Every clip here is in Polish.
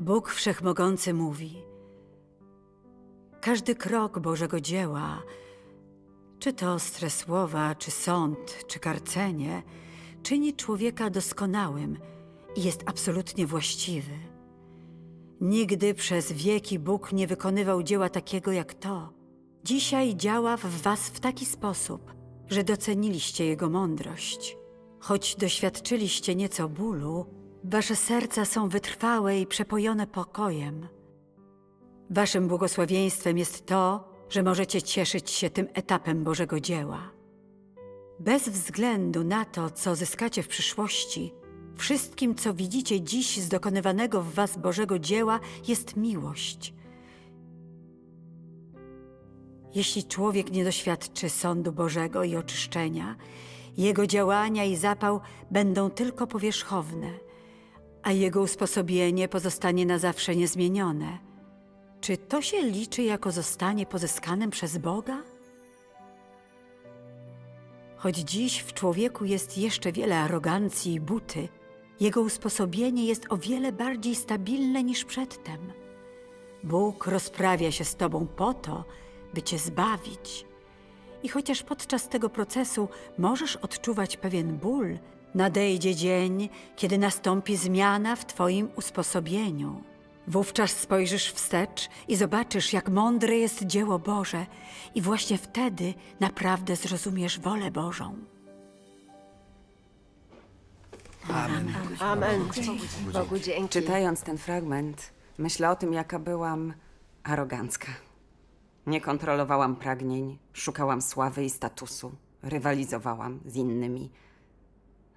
Bóg Wszechmogący mówi: Każdy krok Bożego dzieła, czy to ostre słowa, czy sąd, czy karcenie, czyni człowieka doskonałym i jest absolutnie właściwy. Nigdy przez wieki Bóg nie wykonywał dzieła takiego jak to. Dzisiaj działa w was w taki sposób, że doceniliście Jego mądrość. Choć doświadczyliście nieco bólu, Wasze serca są wytrwałe i przepojone pokojem. Waszym błogosławieństwem jest to, że możecie cieszyć się tym etapem Bożego dzieła. Bez względu na to, co zyskacie w przyszłości, wszystkim, co widzicie dziś z dokonywanego w Was Bożego dzieła, jest miłość. Jeśli człowiek nie doświadczy sądu Bożego i oczyszczenia, jego działania i zapał będą tylko powierzchowne – a jego usposobienie pozostanie na zawsze niezmienione. Czy to się liczy jako zostanie pozyskanym przez Boga? Choć dziś w człowieku jest jeszcze wiele arogancji i buty, jego usposobienie jest o wiele bardziej stabilne niż przedtem. Bóg rozprawia się z Tobą po to, by Cię zbawić. I chociaż podczas tego procesu możesz odczuwać pewien ból, Nadejdzie dzień, kiedy nastąpi zmiana w Twoim usposobieniu. Wówczas spojrzysz wstecz i zobaczysz, jak mądre jest dzieło Boże, i właśnie wtedy naprawdę zrozumiesz wolę Bożą. Amen. Amen. Bogu dzięki. Czytając ten fragment, myślę o tym, jaka byłam arogancka. Nie kontrolowałam pragnień, szukałam sławy i statusu, rywalizowałam z innymi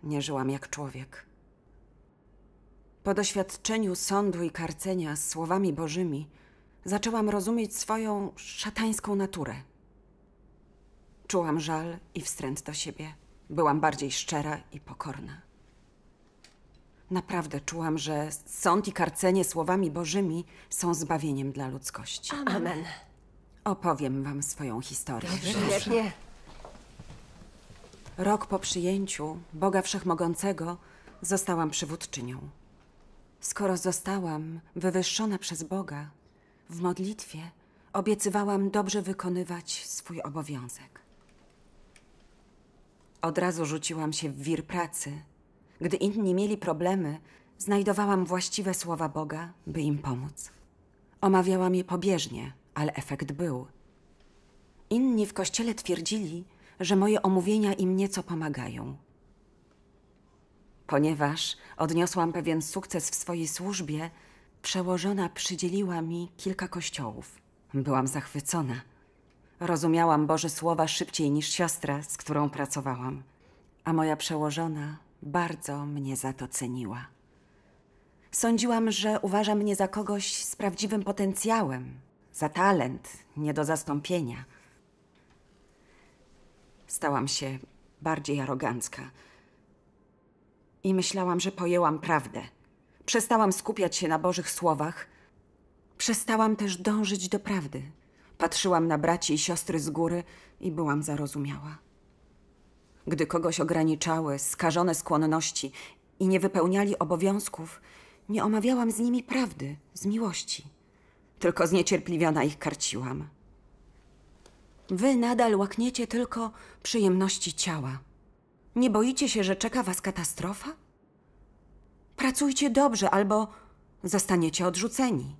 nie żyłam jak człowiek. Po doświadczeniu sądu i karcenia słowami bożymi, zaczęłam rozumieć swoją szatańską naturę. Czułam żal i wstręt do siebie. Byłam bardziej szczera i pokorna. Naprawdę czułam, że sąd i karcenie słowami bożymi są zbawieniem dla ludzkości. Amen. Opowiem wam swoją historię. Dobrze. Dobrze. Rok po przyjęciu Boga Wszechmogącego zostałam przywódczynią. Skoro zostałam wywyższona przez Boga, w modlitwie obiecywałam dobrze wykonywać swój obowiązek. Od razu rzuciłam się w wir pracy. Gdy inni mieli problemy, znajdowałam właściwe słowa Boga, by im pomóc. Omawiałam je pobieżnie, ale efekt był. Inni w kościele twierdzili, że moje omówienia im nieco pomagają. Ponieważ odniosłam pewien sukces w swojej służbie, przełożona przydzieliła mi kilka kościołów. Byłam zachwycona. Rozumiałam Boże słowa szybciej niż siostra, z którą pracowałam, a moja przełożona bardzo mnie za to ceniła. Sądziłam, że uważa mnie za kogoś z prawdziwym potencjałem, za talent nie do zastąpienia stałam się bardziej arogancka. I myślałam, że pojęłam prawdę. Przestałam skupiać się na Bożych słowach. Przestałam też dążyć do prawdy. Patrzyłam na braci i siostry z góry i byłam zarozumiała. Gdy kogoś ograniczały skażone skłonności i nie wypełniali obowiązków, nie omawiałam z nimi prawdy, z miłości. Tylko zniecierpliwiona ich karciłam. Wy nadal łakniecie tylko przyjemności ciała. Nie boicie się, że czeka was katastrofa? Pracujcie dobrze albo zostaniecie odrzuceni.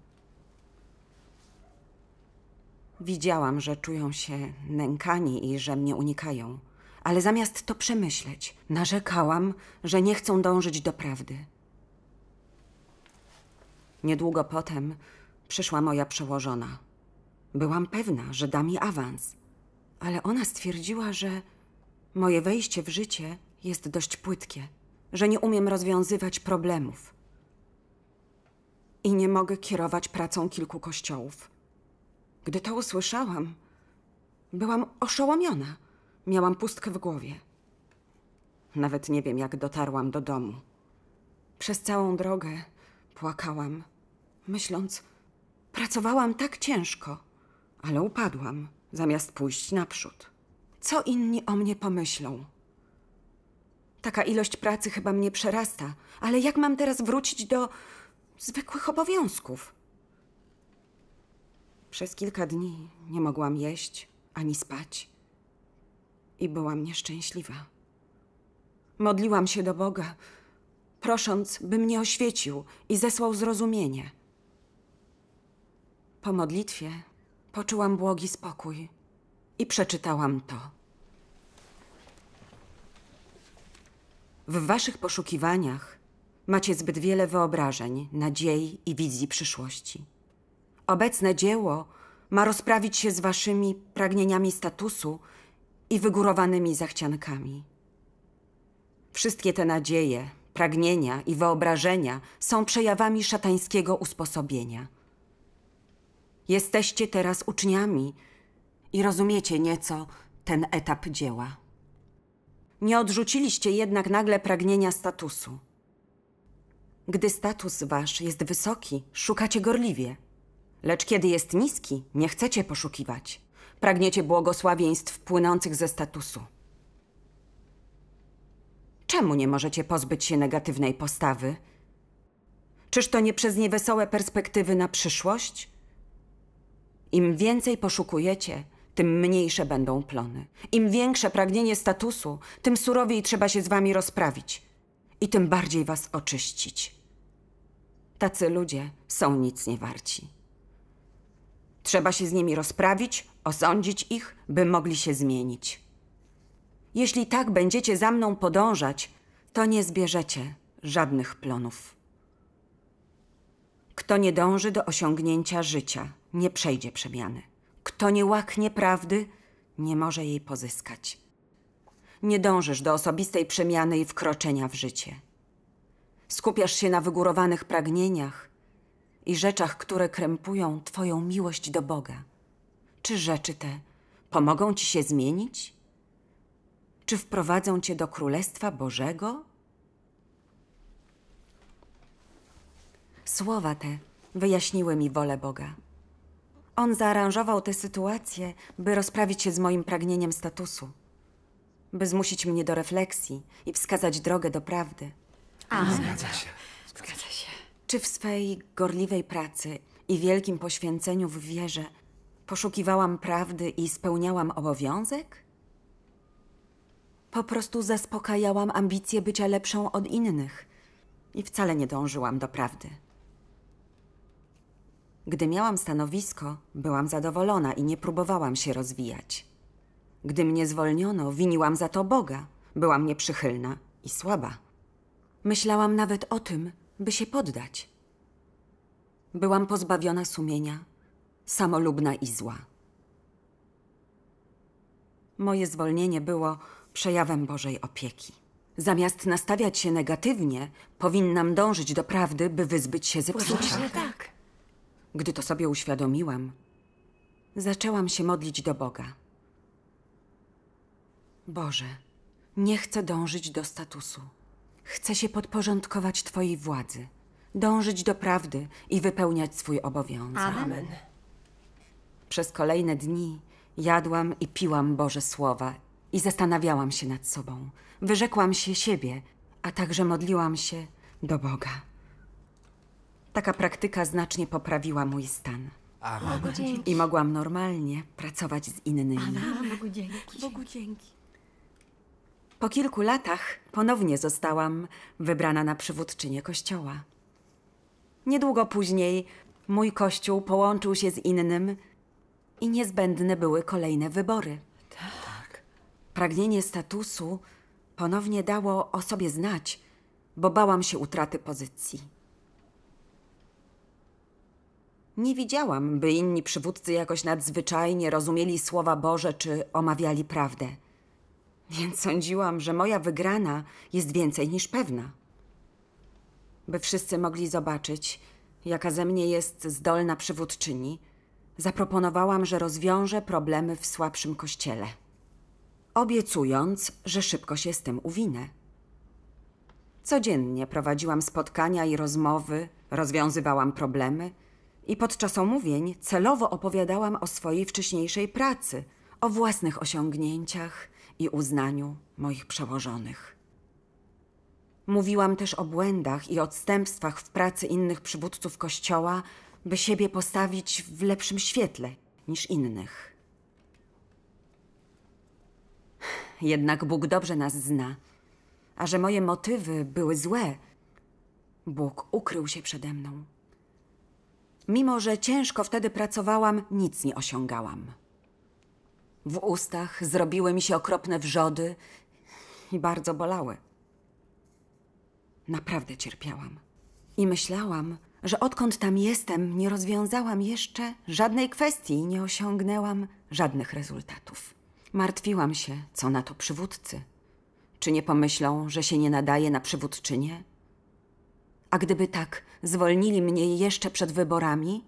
Widziałam, że czują się nękani i że mnie unikają, ale zamiast to przemyśleć, narzekałam, że nie chcą dążyć do prawdy. Niedługo potem przyszła moja przełożona. Byłam pewna, że da mi awans, ale ona stwierdziła, że moje wejście w życie jest dość płytkie, że nie umiem rozwiązywać problemów i nie mogę kierować pracą kilku kościołów. Gdy to usłyszałam, byłam oszołomiona. Miałam pustkę w głowie. Nawet nie wiem, jak dotarłam do domu. Przez całą drogę płakałam, myśląc, pracowałam tak ciężko ale upadłam, zamiast pójść naprzód. Co inni o mnie pomyślą? Taka ilość pracy chyba mnie przerasta, ale jak mam teraz wrócić do zwykłych obowiązków? Przez kilka dni nie mogłam jeść ani spać i byłam nieszczęśliwa. Modliłam się do Boga, prosząc, by mnie oświecił i zesłał zrozumienie. Po modlitwie Poczułam błogi spokój i przeczytałam to. W waszych poszukiwaniach macie zbyt wiele wyobrażeń, nadziei i wizji przyszłości. Obecne dzieło ma rozprawić się z waszymi pragnieniami statusu i wygórowanymi zachciankami. Wszystkie te nadzieje, pragnienia i wyobrażenia są przejawami szatańskiego usposobienia – Jesteście teraz uczniami i rozumiecie nieco ten etap dzieła. Nie odrzuciliście jednak nagle pragnienia statusu. Gdy status wasz jest wysoki, szukacie gorliwie. Lecz kiedy jest niski, nie chcecie poszukiwać. Pragniecie błogosławieństw płynących ze statusu. Czemu nie możecie pozbyć się negatywnej postawy? Czyż to nie przez niewesołe perspektywy na przyszłość? Im więcej poszukujecie, tym mniejsze będą plony. Im większe pragnienie statusu, tym surowiej trzeba się z wami rozprawić i tym bardziej was oczyścić. Tacy ludzie są nic nie warci. Trzeba się z nimi rozprawić, osądzić ich, by mogli się zmienić. Jeśli tak będziecie za mną podążać, to nie zbierzecie żadnych plonów. Kto nie dąży do osiągnięcia życia, nie przejdzie przemiany. Kto nie łaknie prawdy, nie może jej pozyskać. Nie dążysz do osobistej przemiany i wkroczenia w życie. Skupiasz się na wygórowanych pragnieniach i rzeczach, które krępują Twoją miłość do Boga. Czy rzeczy te pomogą Ci się zmienić? Czy wprowadzą Cię do Królestwa Bożego? Słowa te wyjaśniły mi wolę Boga. On zaaranżował tę sytuację, by rozprawić się z moim pragnieniem statusu. By zmusić mnie do refleksji i wskazać drogę do prawdy. A, zgadza się. Zgadza się. Czy w swej gorliwej pracy i wielkim poświęceniu w wierze poszukiwałam prawdy i spełniałam obowiązek? Po prostu zaspokajałam ambicje bycia lepszą od innych i wcale nie dążyłam do prawdy. Gdy miałam stanowisko, byłam zadowolona i nie próbowałam się rozwijać. Gdy mnie zwolniono, winiłam za to Boga. Byłam nieprzychylna i słaba. Myślałam nawet o tym, by się poddać. Byłam pozbawiona sumienia, samolubna i zła. Moje zwolnienie było przejawem Bożej opieki. Zamiast nastawiać się negatywnie, powinnam dążyć do prawdy, by wyzbyć się ze Boże, tak. Gdy to sobie uświadomiłam, zaczęłam się modlić do Boga. Boże, nie chcę dążyć do statusu. Chcę się podporządkować Twojej władzy, dążyć do prawdy i wypełniać swój obowiązek. Amen. Przez kolejne dni jadłam i piłam Boże słowa i zastanawiałam się nad sobą. Wyrzekłam się siebie, a także modliłam się do Boga. Taka praktyka znacznie poprawiła mój stan. Amen. Bogu dzięki. I mogłam normalnie pracować z innymi. Amen. Bogu dzięki. Bogu dzięki. Po kilku latach ponownie zostałam wybrana na przywódczynię kościoła. Niedługo później mój kościół połączył się z innym i niezbędne były kolejne wybory. Tak. Pragnienie statusu ponownie dało o sobie znać, bo bałam się utraty pozycji. Nie widziałam, by inni przywódcy jakoś nadzwyczajnie rozumieli słowa Boże czy omawiali prawdę. Więc sądziłam, że moja wygrana jest więcej niż pewna. By wszyscy mogli zobaczyć, jaka ze mnie jest zdolna przywódczyni, zaproponowałam, że rozwiąże problemy w słabszym kościele. Obiecując, że szybko się z tym uwinę. Codziennie prowadziłam spotkania i rozmowy, rozwiązywałam problemy – i podczas omówień celowo opowiadałam o swojej wcześniejszej pracy, o własnych osiągnięciach i uznaniu moich przełożonych. Mówiłam też o błędach i odstępstwach w pracy innych przywódców Kościoła, by siebie postawić w lepszym świetle niż innych. Jednak Bóg dobrze nas zna, a że moje motywy były złe, Bóg ukrył się przede mną Mimo, że ciężko wtedy pracowałam, nic nie osiągałam. W ustach zrobiły mi się okropne wrzody i bardzo bolały. Naprawdę cierpiałam. I myślałam, że odkąd tam jestem, nie rozwiązałam jeszcze żadnej kwestii i nie osiągnęłam żadnych rezultatów. Martwiłam się, co na to przywódcy. Czy nie pomyślą, że się nie nadaje na przywódczynię? A gdyby tak zwolnili mnie jeszcze przed wyborami,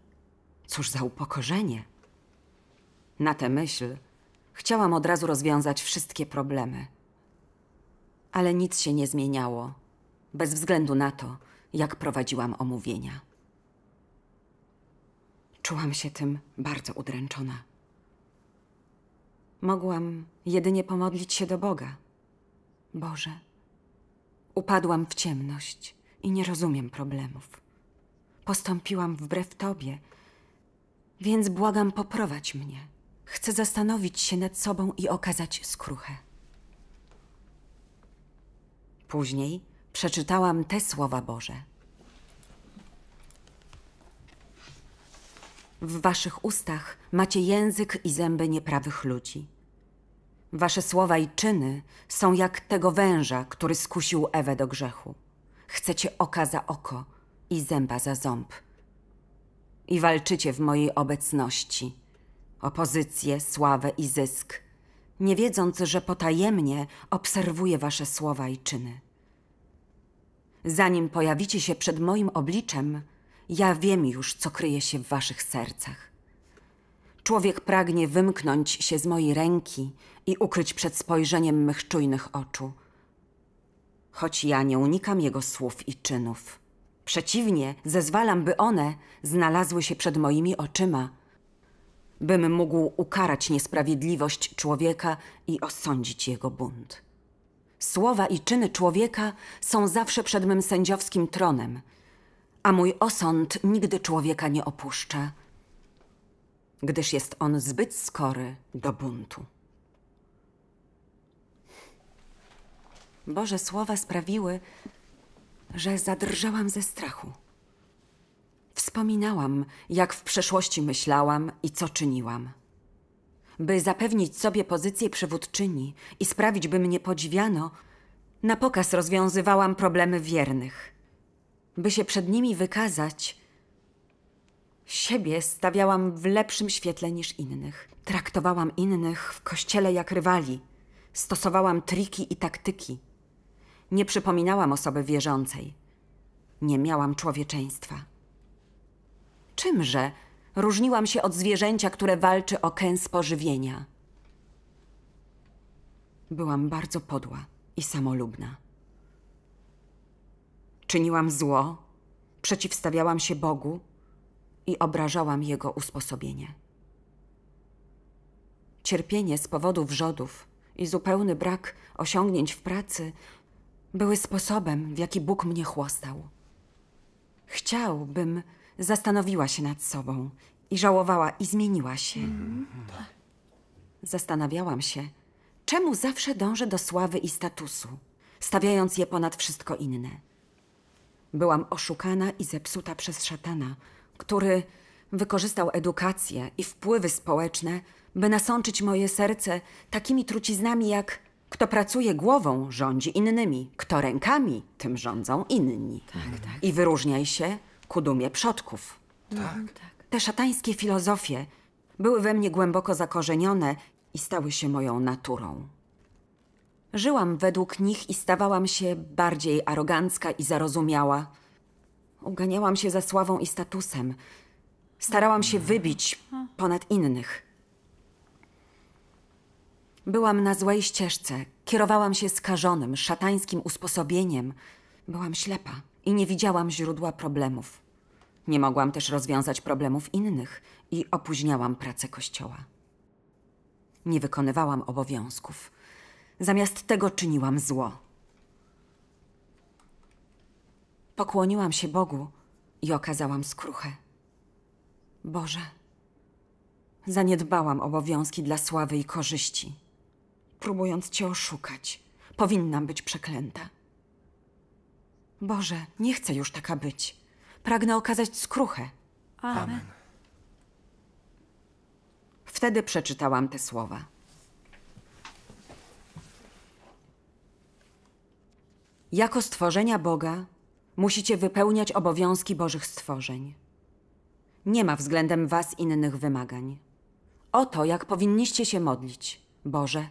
cóż za upokorzenie. Na tę myśl chciałam od razu rozwiązać wszystkie problemy. Ale nic się nie zmieniało, bez względu na to, jak prowadziłam omówienia. Czułam się tym bardzo udręczona. Mogłam jedynie pomodlić się do Boga. Boże, upadłam w ciemność i nie rozumiem problemów. Postąpiłam wbrew tobie, więc błagam poprowadź mnie. Chcę zastanowić się nad sobą i okazać skruchę. Później przeczytałam te słowa Boże. W waszych ustach macie język i zęby nieprawych ludzi. Wasze słowa i czyny są jak tego węża, który skusił Ewę do grzechu. Chcecie oka za oko i zęba za ząb. I walczycie w mojej obecności. O pozycję, sławę i zysk, nie wiedząc, że potajemnie obserwuję wasze słowa i czyny. Zanim pojawicie się przed moim obliczem, ja wiem już, co kryje się w waszych sercach. Człowiek pragnie wymknąć się z mojej ręki i ukryć przed spojrzeniem mych czujnych oczu – choć ja nie unikam jego słów i czynów. Przeciwnie, zezwalam, by one znalazły się przed moimi oczyma, bym mógł ukarać niesprawiedliwość człowieka i osądzić jego bunt. Słowa i czyny człowieka są zawsze przed mym sędziowskim tronem, a mój osąd nigdy człowieka nie opuszcza, gdyż jest on zbyt skory do buntu. Boże słowa sprawiły, że zadrżałam ze strachu. Wspominałam, jak w przeszłości myślałam i co czyniłam. By zapewnić sobie pozycję przywódczyni i sprawić, by mnie podziwiano, na pokaz rozwiązywałam problemy wiernych. By się przed nimi wykazać, siebie stawiałam w lepszym świetle niż innych. Traktowałam innych w kościele jak rywali. Stosowałam triki i taktyki. Nie przypominałam osoby wierzącej. Nie miałam człowieczeństwa. Czymże różniłam się od zwierzęcia, które walczy o kęs pożywienia? Byłam bardzo podła i samolubna. Czyniłam zło, przeciwstawiałam się Bogu i obrażałam Jego usposobienie. Cierpienie z powodu wrzodów i zupełny brak osiągnięć w pracy były sposobem, w jaki Bóg mnie chłostał. Chciałbym, zastanowiła się nad sobą i żałowała i zmieniła się. Mm. Zastanawiałam się, czemu zawsze dążę do sławy i statusu, stawiając je ponad wszystko inne. Byłam oszukana i zepsuta przez szatana, który wykorzystał edukację i wpływy społeczne, by nasączyć moje serce takimi truciznami jak kto pracuje głową, rządzi innymi. Kto rękami, tym rządzą inni. Tak, mhm. tak. I wyróżniaj się ku dumie przodków. Tak. Mhm. tak. Te szatańskie filozofie były we mnie głęboko zakorzenione i stały się moją naturą. Żyłam według nich i stawałam się bardziej arogancka i zarozumiała. Uganiałam się za sławą i statusem. Starałam się mhm. wybić ponad innych. Byłam na złej ścieżce, kierowałam się skażonym, szatańskim usposobieniem. Byłam ślepa i nie widziałam źródła problemów. Nie mogłam też rozwiązać problemów innych i opóźniałam pracę kościoła. Nie wykonywałam obowiązków. Zamiast tego czyniłam zło. Pokłoniłam się Bogu i okazałam skruchę. Boże, zaniedbałam obowiązki dla sławy i korzyści próbując cię oszukać. Powinnam być przeklęta. Boże, nie chcę już taka być. Pragnę okazać skruchę. Amen. Amen. Wtedy przeczytałam te słowa. Jako stworzenia Boga musicie wypełniać obowiązki Bożych stworzeń. Nie ma względem Was innych wymagań. Oto jak powinniście się modlić. Boże,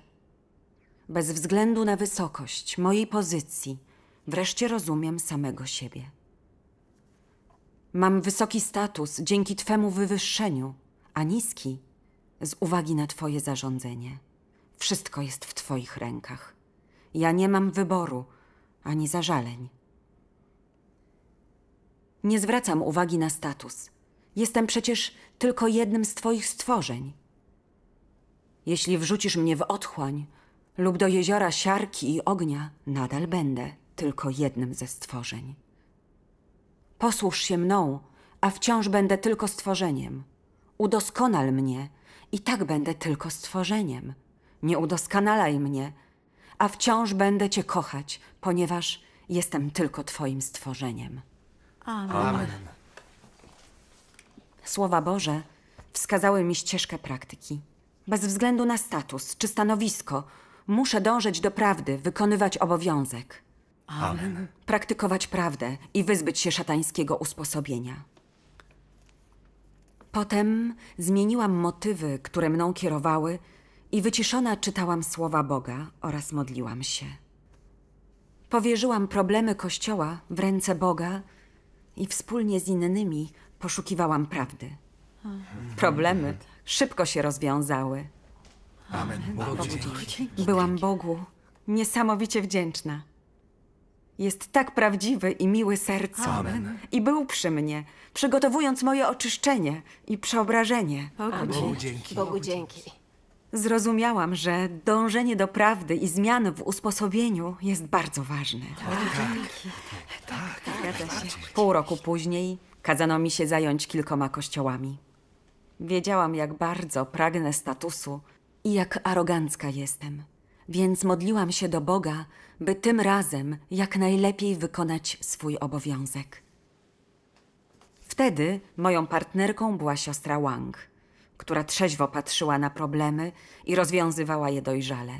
bez względu na wysokość mojej pozycji, wreszcie rozumiem samego siebie. Mam wysoki status dzięki Twemu wywyższeniu, a niski z uwagi na Twoje zarządzenie. Wszystko jest w Twoich rękach. Ja nie mam wyboru ani zażaleń. Nie zwracam uwagi na status. Jestem przecież tylko jednym z Twoich stworzeń. Jeśli wrzucisz mnie w otchłań, lub do jeziora siarki i ognia, nadal będę tylko jednym ze stworzeń. Posłuż się mną, a wciąż będę tylko stworzeniem. Udoskonal mnie i tak będę tylko stworzeniem. Nie udoskonalaj mnie, a wciąż będę Cię kochać, ponieważ jestem tylko Twoim stworzeniem. Amen. Amen. Słowa Boże wskazały mi ścieżkę praktyki. Bez względu na status czy stanowisko, Muszę dążyć do prawdy, wykonywać obowiązek. Amen. Praktykować prawdę i wyzbyć się szatańskiego usposobienia. Potem zmieniłam motywy, które mną kierowały, i wyciszona czytałam słowa Boga oraz modliłam się. Powierzyłam problemy Kościoła w ręce Boga i wspólnie z innymi poszukiwałam prawdy. Problemy szybko się rozwiązały. Amen. Bogu Byłam Bogu niesamowicie wdzięczna. Jest tak prawdziwy i miły sercu. Amen. I był przy mnie, przygotowując moje oczyszczenie i przeobrażenie. Bogu, Bogu dzięki. Bogu dzięki. Zrozumiałam, że dążenie do prawdy i zmian w usposobieniu jest bardzo ważne. Tak, tak. tak, tak. tak. Pół roku później kazano mi się zająć kilkoma kościołami. Wiedziałam, jak bardzo pragnę statusu i jak arogancka jestem. Więc modliłam się do Boga, by tym razem jak najlepiej wykonać swój obowiązek. Wtedy moją partnerką była siostra Wang, która trzeźwo patrzyła na problemy i rozwiązywała je dojrzale.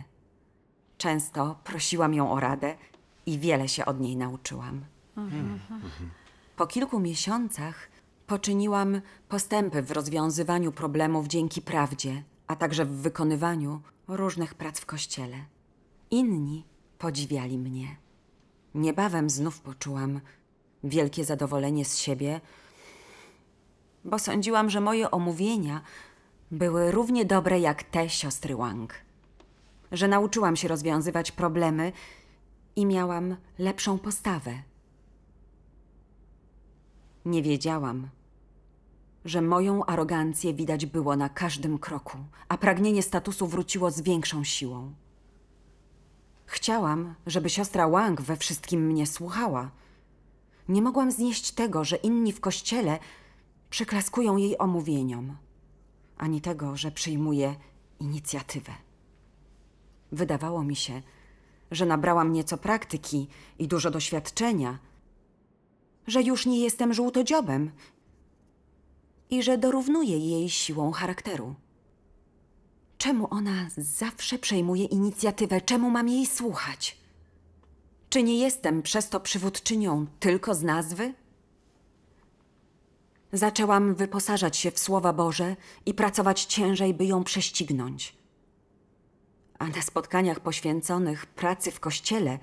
Często prosiłam ją o radę i wiele się od niej nauczyłam. Po kilku miesiącach poczyniłam postępy w rozwiązywaniu problemów dzięki prawdzie – a także w wykonywaniu różnych prac w kościele. Inni podziwiali mnie. Niebawem znów poczułam wielkie zadowolenie z siebie, bo sądziłam, że moje omówienia były równie dobre jak te siostry Wang. Że nauczyłam się rozwiązywać problemy i miałam lepszą postawę. Nie wiedziałam, że moją arogancję widać było na każdym kroku, a pragnienie statusu wróciło z większą siłą. Chciałam, żeby siostra Wang we wszystkim mnie słuchała. Nie mogłam znieść tego, że inni w kościele przyklaskują jej omówieniom, ani tego, że przyjmuje inicjatywę. Wydawało mi się, że nabrałam nieco praktyki i dużo doświadczenia, że już nie jestem żółtodziobem i że dorównuje jej siłą charakteru. Czemu ona zawsze przejmuje inicjatywę? Czemu mam jej słuchać? Czy nie jestem przez to przywódczynią tylko z nazwy? Zaczęłam wyposażać się w słowa Boże i pracować ciężej, by ją prześcignąć. A na spotkaniach poświęconych pracy w kościele,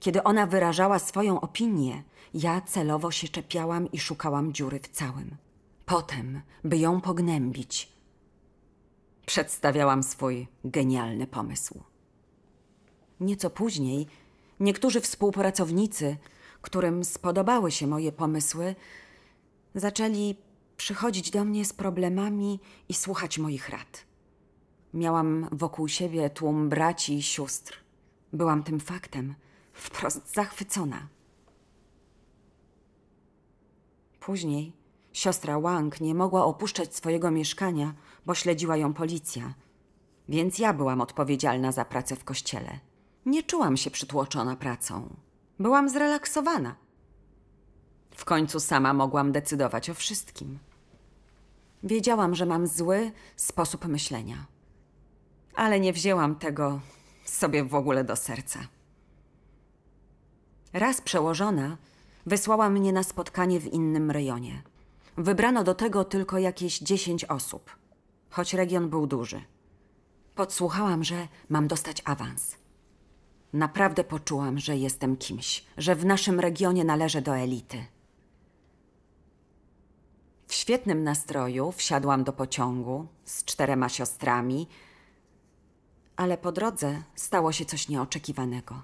kiedy ona wyrażała swoją opinię, ja celowo się czepiałam i szukałam dziury w całym potem, by ją pognębić, przedstawiałam swój genialny pomysł. Nieco później niektórzy współpracownicy, którym spodobały się moje pomysły, zaczęli przychodzić do mnie z problemami i słuchać moich rad. Miałam wokół siebie tłum braci i sióstr. Byłam tym faktem wprost zachwycona. Później Siostra Wang nie mogła opuszczać swojego mieszkania, bo śledziła ją policja. Więc ja byłam odpowiedzialna za pracę w kościele. Nie czułam się przytłoczona pracą. Byłam zrelaksowana. W końcu sama mogłam decydować o wszystkim. Wiedziałam, że mam zły sposób myślenia. Ale nie wzięłam tego sobie w ogóle do serca. Raz przełożona wysłała mnie na spotkanie w innym rejonie. Wybrano do tego tylko jakieś 10 osób, choć region był duży. Podsłuchałam, że mam dostać awans. Naprawdę poczułam, że jestem kimś, że w naszym regionie należę do elity. W świetnym nastroju wsiadłam do pociągu z czterema siostrami, ale po drodze stało się coś nieoczekiwanego.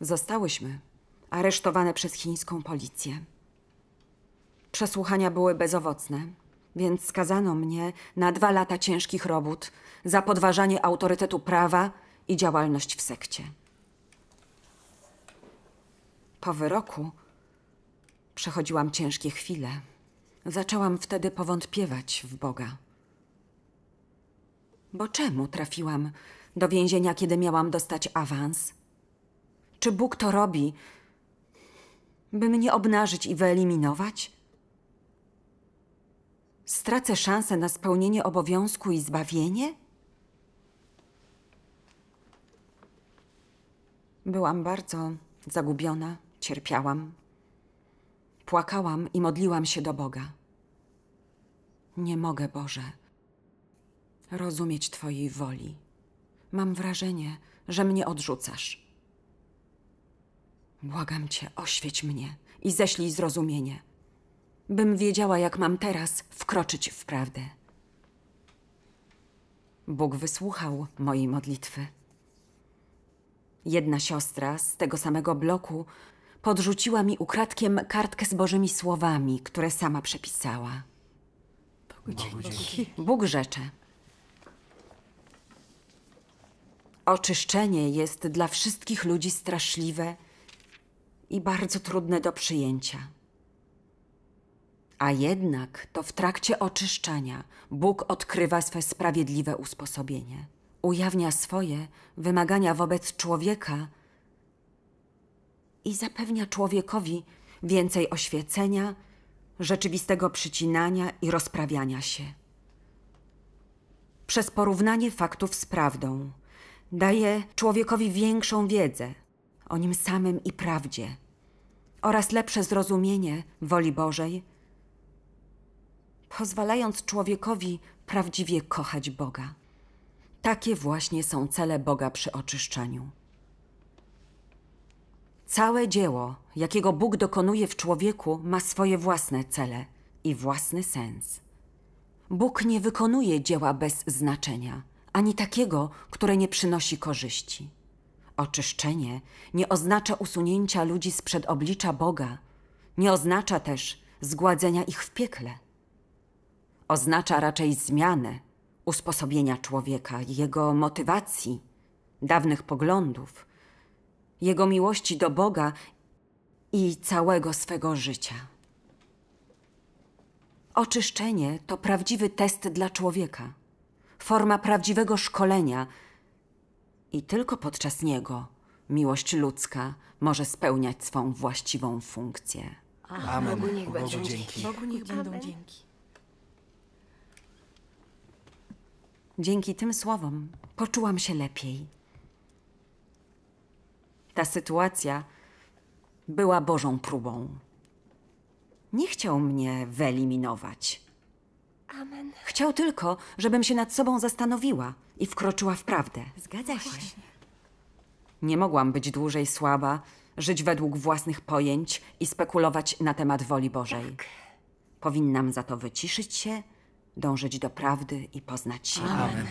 Zostałyśmy aresztowane przez chińską policję. Przesłuchania były bezowocne, więc skazano mnie na dwa lata ciężkich robót za podważanie autorytetu prawa i działalność w sekcie. Po wyroku przechodziłam ciężkie chwile. Zaczęłam wtedy powątpiewać w Boga. Bo czemu trafiłam do więzienia, kiedy miałam dostać awans? Czy Bóg to robi, by mnie obnażyć i wyeliminować? stracę szansę na spełnienie obowiązku i zbawienie? Byłam bardzo zagubiona, cierpiałam. Płakałam i modliłam się do Boga. Nie mogę, Boże, rozumieć Twojej woli. Mam wrażenie, że mnie odrzucasz. Błagam Cię, oświeć mnie i ześlij zrozumienie bym wiedziała, jak mam teraz wkroczyć w prawdę. Bóg wysłuchał mojej modlitwy. Jedna siostra z tego samego bloku podrzuciła mi ukradkiem kartkę z Bożymi słowami, które sama przepisała. Bogu dzięki. Bóg rzecze. Oczyszczenie jest dla wszystkich ludzi straszliwe i bardzo trudne do przyjęcia. A jednak to w trakcie oczyszczenia Bóg odkrywa swe sprawiedliwe usposobienie. Ujawnia swoje wymagania wobec człowieka i zapewnia człowiekowi więcej oświecenia, rzeczywistego przycinania i rozprawiania się. Przez porównanie faktów z prawdą daje człowiekowi większą wiedzę o nim samym i prawdzie oraz lepsze zrozumienie woli Bożej pozwalając człowiekowi prawdziwie kochać Boga. Takie właśnie są cele Boga przy oczyszczaniu. Całe dzieło, jakiego Bóg dokonuje w człowieku, ma swoje własne cele i własny sens. Bóg nie wykonuje dzieła bez znaczenia, ani takiego, które nie przynosi korzyści. Oczyszczenie nie oznacza usunięcia ludzi z przed oblicza Boga, nie oznacza też zgładzenia ich w piekle oznacza raczej zmianę usposobienia człowieka, jego motywacji, dawnych poglądów, jego miłości do Boga i całego swego życia. Oczyszczenie to prawdziwy test dla człowieka, forma prawdziwego szkolenia i tylko podczas niego miłość ludzka może spełniać swą właściwą funkcję. Amen. Bogu niech będą dzięki. Bogu niech będą dzięki. Dzięki tym słowom poczułam się lepiej. Ta sytuacja była Bożą próbą. Nie chciał mnie wyeliminować. Amen. Chciał tylko, żebym się nad sobą zastanowiła i wkroczyła w prawdę. Zgadza się. Właśnie. Nie mogłam być dłużej słaba, żyć według własnych pojęć i spekulować na temat woli Bożej. Tak. Powinnam za to wyciszyć się dążyć do prawdy i poznać siebie. Amen.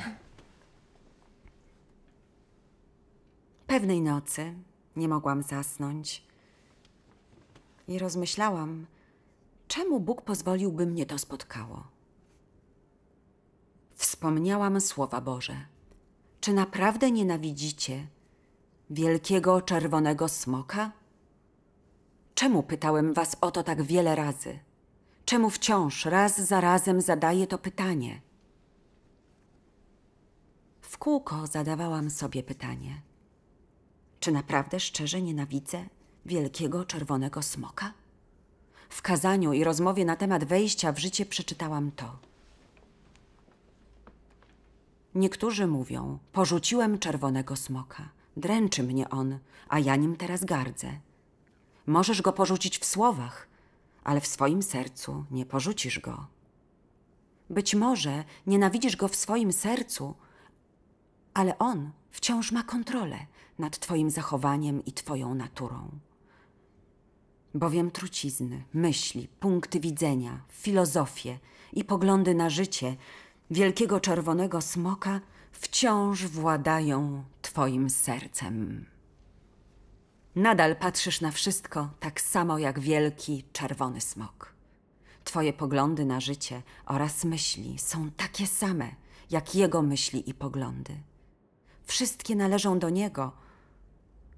Pewnej nocy nie mogłam zasnąć i rozmyślałam, czemu Bóg pozwoliłby mnie to spotkało. Wspomniałam słowa Boże. Czy naprawdę nienawidzicie wielkiego czerwonego smoka? Czemu pytałem was o to tak wiele razy? Czemu wciąż raz za razem zadaję to pytanie? W kółko zadawałam sobie pytanie. Czy naprawdę szczerze nienawidzę wielkiego czerwonego smoka? W kazaniu i rozmowie na temat wejścia w życie przeczytałam to. Niektórzy mówią: Porzuciłem czerwonego smoka. Dręczy mnie on, a ja nim teraz gardzę. Możesz go porzucić w słowach, ale w swoim sercu nie porzucisz go. Być może nienawidzisz go w swoim sercu, ale on wciąż ma kontrolę nad Twoim zachowaniem i Twoją naturą. Bowiem trucizny, myśli, punkty widzenia, filozofie i poglądy na życie wielkiego czerwonego smoka wciąż władają Twoim sercem. Nadal patrzysz na wszystko tak samo jak wielki czerwony smok. Twoje poglądy na życie oraz myśli są takie same jak jego myśli i poglądy. Wszystkie należą do niego,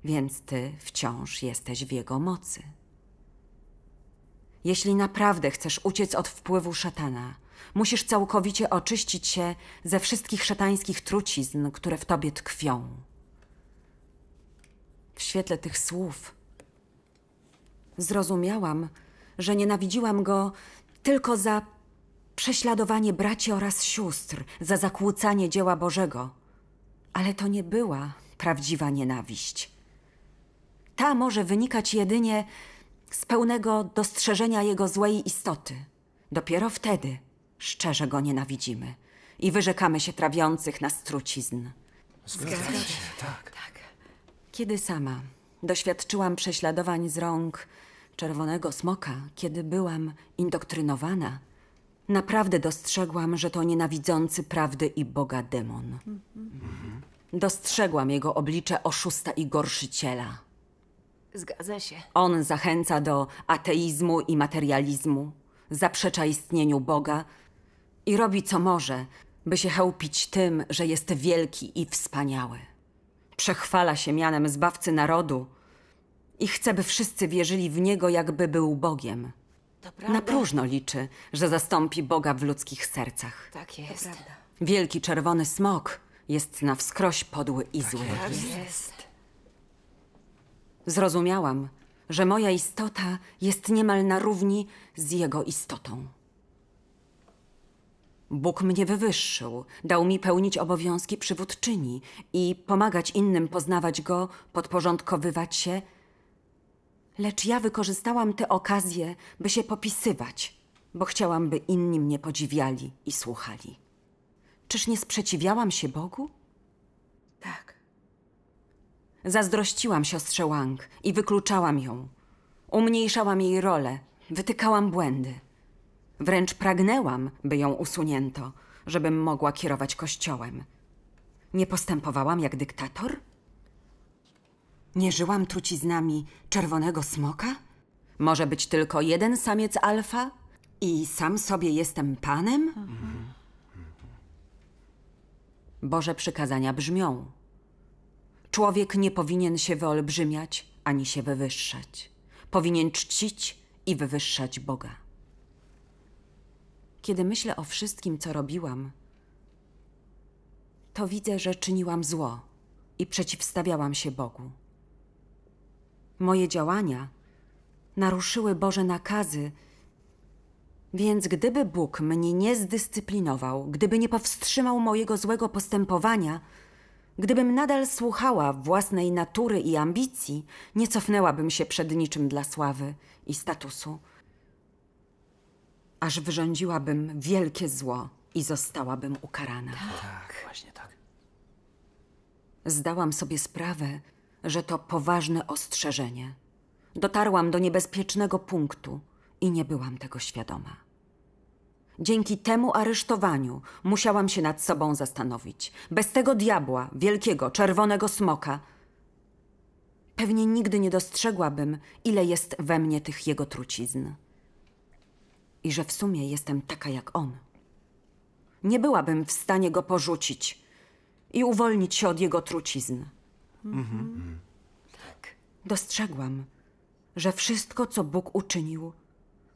więc ty wciąż jesteś w jego mocy. Jeśli naprawdę chcesz uciec od wpływu szatana, musisz całkowicie oczyścić się ze wszystkich szatańskich trucizn, które w tobie tkwią w świetle tych słów. Zrozumiałam, że nienawidziłam go tylko za prześladowanie braci oraz sióstr, za zakłócanie dzieła Bożego. Ale to nie była prawdziwa nienawiść. Ta może wynikać jedynie z pełnego dostrzeżenia jego złej istoty. Dopiero wtedy szczerze go nienawidzimy i wyrzekamy się trawiących nas trucizn. Zgadza się, tak. tak. Kiedy sama doświadczyłam prześladowań z rąk czerwonego smoka, kiedy byłam indoktrynowana, naprawdę dostrzegłam, że to nienawidzący prawdy i Boga demon. Dostrzegłam jego oblicze oszusta i gorszyciela. Zgadza się. On zachęca do ateizmu i materializmu, zaprzecza istnieniu Boga i robi co może, by się chełpić tym, że jest wielki i wspaniały przechwala się mianem zbawcy narodu i chce, by wszyscy wierzyli w niego, jakby był Bogiem. Na próżno liczy, że zastąpi Boga w ludzkich sercach. Tak jest. Wielki czerwony smok jest na wskroś podły i tak zły. Tak jest. Zrozumiałam, że moja istota jest niemal na równi z jego istotą. Bóg mnie wywyższył, dał mi pełnić obowiązki przywódczyni i pomagać innym poznawać go, podporządkowywać się. Lecz ja wykorzystałam tę okazję, by się popisywać, bo chciałam, by inni mnie podziwiali i słuchali. Czyż nie sprzeciwiałam się Bogu? Tak. Zazdrościłam siostrze Wang i wykluczałam ją. Umniejszałam jej rolę, wytykałam błędy. Wręcz pragnęłam, by ją usunięto, żebym mogła kierować kościołem. Nie postępowałam jak dyktator? Nie żyłam truciznami czerwonego smoka? Może być tylko jeden samiec alfa? I sam sobie jestem panem? Boże przykazania brzmią. Człowiek nie powinien się wyolbrzymiać ani się wywyższać. Powinien czcić i wywyższać Boga. Kiedy myślę o wszystkim, co robiłam, to widzę, że czyniłam zło i przeciwstawiałam się Bogu. Moje działania naruszyły Boże nakazy, więc gdyby Bóg mnie nie zdyscyplinował, gdyby nie powstrzymał mojego złego postępowania, gdybym nadal słuchała własnej natury i ambicji, nie cofnęłabym się przed niczym dla sławy i statusu aż wyrządziłabym wielkie zło i zostałabym ukarana. Tak, tak, właśnie tak. Zdałam sobie sprawę, że to poważne ostrzeżenie. Dotarłam do niebezpiecznego punktu i nie byłam tego świadoma. Dzięki temu aresztowaniu musiałam się nad sobą zastanowić. Bez tego diabła, wielkiego, czerwonego smoka, pewnie nigdy nie dostrzegłabym, ile jest we mnie tych jego trucizn i że w sumie jestem taka jak on. Nie byłabym w stanie go porzucić i uwolnić się od jego trucizn. Mhm. Tak. Dostrzegłam, że wszystko, co Bóg uczynił,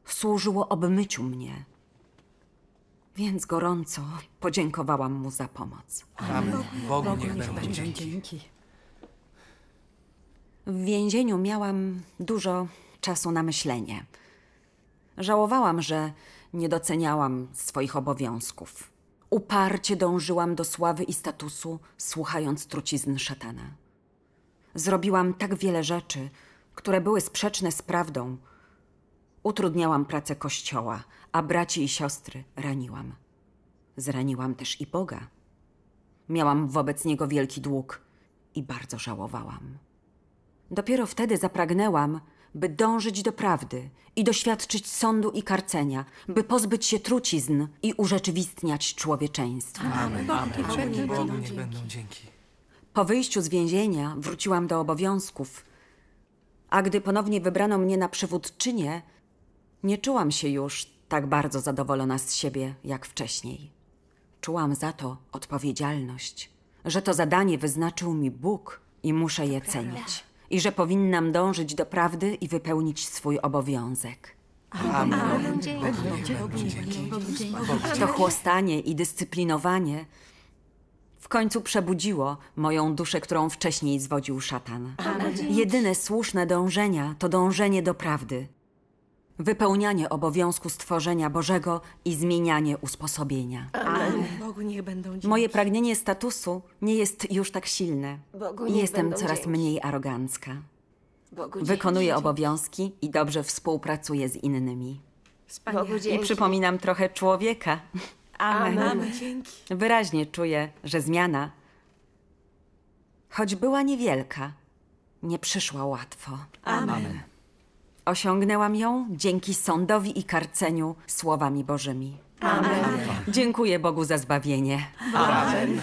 służyło obmyciu mnie. Więc gorąco podziękowałam mu za pomoc. Bogu, niech będzie dzięki. dzięki. W więzieniu miałam dużo czasu na myślenie. Żałowałam, że nie doceniałam swoich obowiązków. Uparcie dążyłam do sławy i statusu, słuchając trucizn szatana. Zrobiłam tak wiele rzeczy, które były sprzeczne z prawdą. Utrudniałam pracę kościoła, a braci i siostry raniłam. Zraniłam też i Boga. Miałam wobec niego wielki dług i bardzo żałowałam. Dopiero wtedy zapragnęłam, by dążyć do prawdy i doświadczyć sądu i karcenia, by pozbyć się trucizn i urzeczywistniać człowieczeństwo. Amen. Amen. Amen. Bogu będą dzięki. Po wyjściu z więzienia wróciłam do obowiązków, a gdy ponownie wybrano mnie na przywódczynię, nie czułam się już tak bardzo zadowolona z siebie jak wcześniej. Czułam za to odpowiedzialność, że to zadanie wyznaczył mi Bóg i muszę je cenić i że powinnam dążyć do prawdy i wypełnić swój obowiązek. To chłostanie i dyscyplinowanie w końcu przebudziło moją duszę, którą wcześniej zwodził szatan. Jedyne słuszne dążenia to dążenie do prawdy, wypełnianie obowiązku stworzenia Bożego i zmienianie usposobienia. Amen. Bogu niech będą dzięki. Moje pragnienie statusu nie jest już tak silne. Bogu niech Jestem będą coraz dzięki. mniej arogancka. Bogu Wykonuję dzięki. obowiązki i dobrze współpracuję z innymi. Bogu I przypominam trochę człowieka. Amen. Amen. Dzięki. Wyraźnie czuję, że zmiana, choć była niewielka, nie przyszła łatwo. Amen. Osiągnęłam ją dzięki sądowi i karceniu słowami Bożymi. Amen. Dziękuję Bogu za zbawienie. Amen.